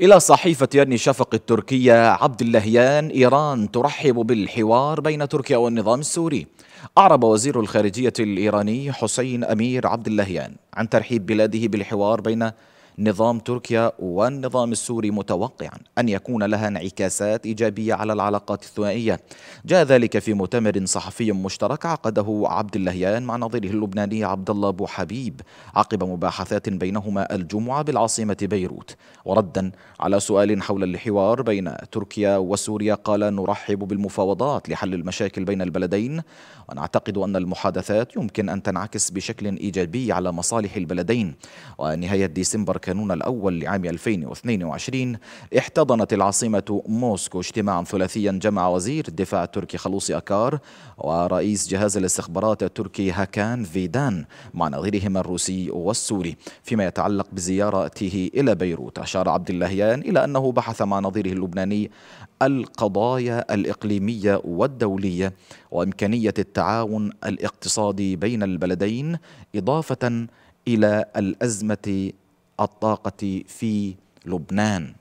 إلى صحيفة يرني شفق التركية عبد اللهيان إيران ترحب بالحوار بين تركيا والنظام السوري أعرب وزير الخارجية الإيراني حسين أمير عبد اللهيان عن ترحيب بلاده بالحوار بين نظام تركيا والنظام السوري متوقعا أن يكون لها انعكاسات إيجابية على العلاقات الثنائية جاء ذلك في مؤتمر صحفي مشترك عقده عبد اللهيان مع نظيره اللبناني عبد الله أبو حبيب عقب مباحثات بينهما الجمعة بالعاصمة بيروت وردا على سؤال حول الحوار بين تركيا وسوريا قال نرحب بالمفاوضات لحل المشاكل بين البلدين ونعتقد أن المحادثات يمكن أن تنعكس بشكل إيجابي على مصالح البلدين ونهاية ديسمبر كانون الأول لعام 2022 احتضنت العاصمة موسكو اجتماعا ثلاثيا جمع وزير الدفاع التركي خلوصي أكار ورئيس جهاز الاستخبارات التركي هاكان فيدان مع نظيرهما الروسي والسوري فيما يتعلق بزيارته إلى بيروت أشار عبد اللهيان إلى أنه بحث مع نظيره اللبناني القضايا الإقليمية والدولية وإمكانية التعاون الاقتصادي بين البلدين إضافة إلى الأزمة الطاقه في لبنان